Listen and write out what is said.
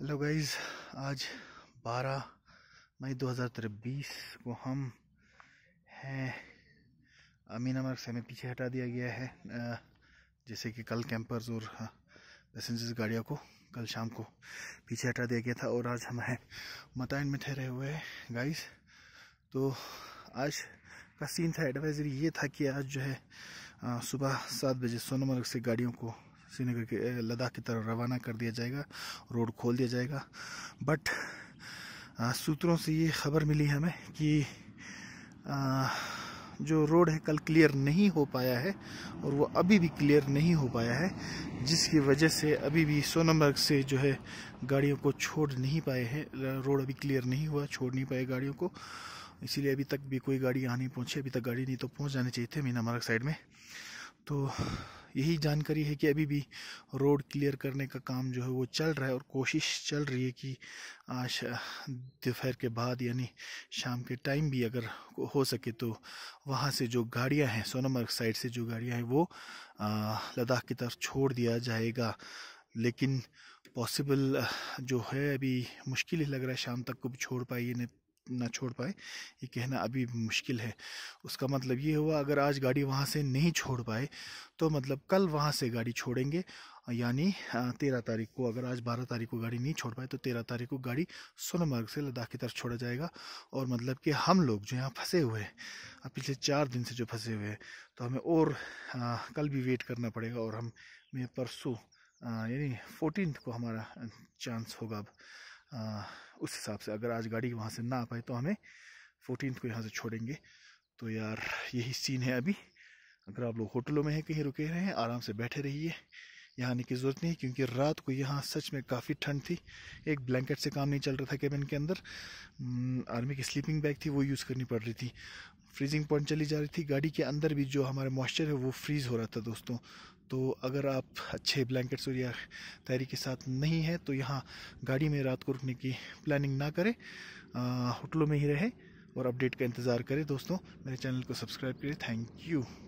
hello guys आज 12 मई 2023 को हम हैं अमीना मार्ग से हमें पीछे हटा दिया गया है जैसे कि कल कैंपर्स और पैसेंजर्स हाँ, गाड़ियों को कल शाम को पीछे हटा दिया गया था और आज हम हैं मतान में ठहरे हुए हैं गाइस तो आज का सीन था एडवाइजरी ये था कि आज जो है सुबह सात बजे सोनमर्ग से गाड़ियों को श्रीनगर के लद्दाख की तरफ रवाना कर दिया जाएगा रोड खोल दिया जाएगा बट सूत्रों से ये खबर मिली हमें कि आ, जो रोड है कल क्लियर नहीं हो पाया है और वो अभी भी क्लियर नहीं हो पाया है जिसकी वजह से अभी भी सोनमर्ग से जो है गाड़ियों को छोड़ नहीं पाए हैं रोड अभी क्लियर नहीं हुआ छोड़ नहीं पाए गाड़ियों को इसीलिए अभी तक भी कोई गाड़ी यहाँ नहीं पहुँची अभी तक गाड़ी नहीं तो पहुँच जानी चाहिए थी मीना मार्ग साइड में तो यही जानकारी है कि अभी भी रोड क्लियर करने का काम जो है वो चल रहा है और कोशिश चल रही है कि आज दोपहर के बाद यानी शाम के टाइम भी अगर हो सके तो वहाँ से जो गाड़ियाँ हैं सोनमर्ग साइड से जो गाड़ियाँ हैं वो लद्दाख की तरफ छोड़ दिया जाएगा लेकिन पॉसिबल जो है अभी मुश्किल ही लग रहा है शाम तक को भी छोड़ पाइए ना छोड़ पाए ये कहना अभी मुश्किल है उसका मतलब ये हुआ अगर आज गाड़ी वहाँ से नहीं छोड़ पाए तो मतलब कल वहाँ से गाड़ी छोड़ेंगे यानी तेरह तारीख को अगर आज बारह तारीख को गाड़ी नहीं छोड़ पाए तो तेरह तारीख को गाड़ी सोनमर्ग से लद्दाख की तरफ छोड़ा जाएगा और मतलब कि हम लोग जो यहाँ फंसे हुए हैं पिछले चार दिन से जो फंसे हुए हैं तो हमें और आ, कल भी वेट करना पड़ेगा और हम में परसों यानी फोर्टीन को हमारा चांस होगा अब आ, उस हिसाब से अगर आज गाड़ी वहाँ से ना आ पाए तो हमें फोर्टीन को यहाँ से छोड़ेंगे तो यार यही सीन है अभी अगर आप लोग होटलों में हैं कहीं रुके रहे हैं आराम से बैठे रहिए यहाँ आने की ज़रूरत नहीं क्योंकि रात को यहाँ सच में काफ़ी ठंड थी एक ब्लैंकेट से काम नहीं चल रहा था केबिन के अंदर आर्मी हम्म, की स्लीपिंग बैग थी वो यूज़ करनी पड़ रही थी फ्रीजिंग पॉइंट चली जा रही थी गाड़ी के अंदर भी जो हमारा मॉइस्चर है वो फ्रीज़ हो रहा था दोस्तों तो अगर आप अच्छे ब्लैंकेट्स और या तैरी के साथ नहीं हैं तो यहाँ गाड़ी में रात को रुकने की प्लानिंग ना करें होटलों में ही रहें और अपडेट का इंतज़ार करें दोस्तों मेरे चैनल को सब्सक्राइब करें थैंक यू